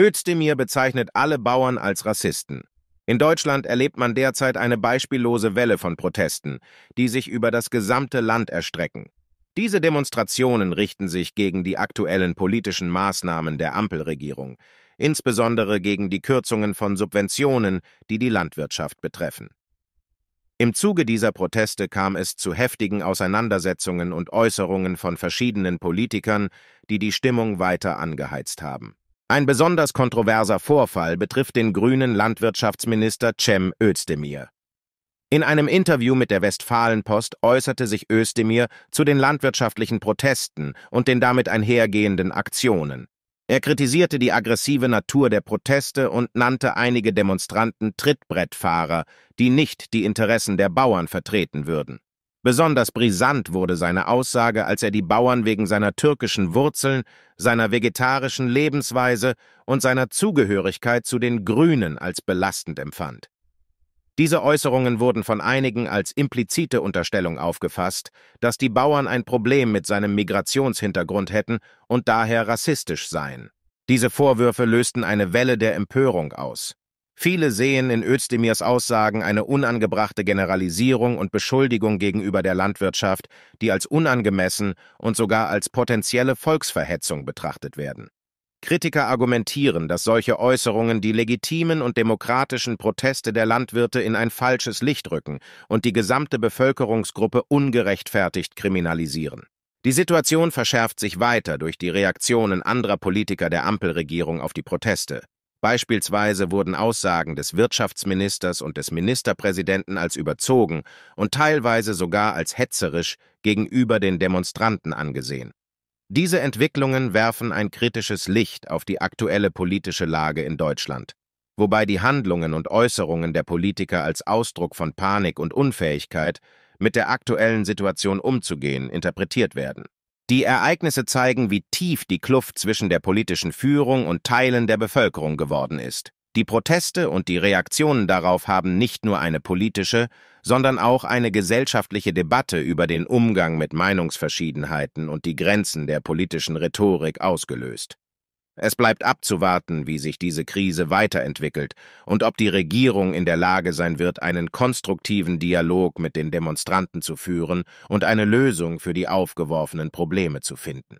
Özdemir bezeichnet alle Bauern als Rassisten. In Deutschland erlebt man derzeit eine beispiellose Welle von Protesten, die sich über das gesamte Land erstrecken. Diese Demonstrationen richten sich gegen die aktuellen politischen Maßnahmen der Ampelregierung, insbesondere gegen die Kürzungen von Subventionen, die die Landwirtschaft betreffen. Im Zuge dieser Proteste kam es zu heftigen Auseinandersetzungen und Äußerungen von verschiedenen Politikern, die die Stimmung weiter angeheizt haben. Ein besonders kontroverser Vorfall betrifft den grünen Landwirtschaftsminister Cem Özdemir. In einem Interview mit der Westfalenpost äußerte sich Özdemir zu den landwirtschaftlichen Protesten und den damit einhergehenden Aktionen. Er kritisierte die aggressive Natur der Proteste und nannte einige Demonstranten Trittbrettfahrer, die nicht die Interessen der Bauern vertreten würden. Besonders brisant wurde seine Aussage, als er die Bauern wegen seiner türkischen Wurzeln, seiner vegetarischen Lebensweise und seiner Zugehörigkeit zu den Grünen als belastend empfand. Diese Äußerungen wurden von einigen als implizite Unterstellung aufgefasst, dass die Bauern ein Problem mit seinem Migrationshintergrund hätten und daher rassistisch seien. Diese Vorwürfe lösten eine Welle der Empörung aus. Viele sehen in Özdemirs Aussagen eine unangebrachte Generalisierung und Beschuldigung gegenüber der Landwirtschaft, die als unangemessen und sogar als potenzielle Volksverhetzung betrachtet werden. Kritiker argumentieren, dass solche Äußerungen die legitimen und demokratischen Proteste der Landwirte in ein falsches Licht rücken und die gesamte Bevölkerungsgruppe ungerechtfertigt kriminalisieren. Die Situation verschärft sich weiter durch die Reaktionen anderer Politiker der Ampelregierung auf die Proteste. Beispielsweise wurden Aussagen des Wirtschaftsministers und des Ministerpräsidenten als überzogen und teilweise sogar als hetzerisch gegenüber den Demonstranten angesehen. Diese Entwicklungen werfen ein kritisches Licht auf die aktuelle politische Lage in Deutschland, wobei die Handlungen und Äußerungen der Politiker als Ausdruck von Panik und Unfähigkeit, mit der aktuellen Situation umzugehen, interpretiert werden. Die Ereignisse zeigen, wie tief die Kluft zwischen der politischen Führung und Teilen der Bevölkerung geworden ist. Die Proteste und die Reaktionen darauf haben nicht nur eine politische, sondern auch eine gesellschaftliche Debatte über den Umgang mit Meinungsverschiedenheiten und die Grenzen der politischen Rhetorik ausgelöst. Es bleibt abzuwarten, wie sich diese Krise weiterentwickelt und ob die Regierung in der Lage sein wird, einen konstruktiven Dialog mit den Demonstranten zu führen und eine Lösung für die aufgeworfenen Probleme zu finden.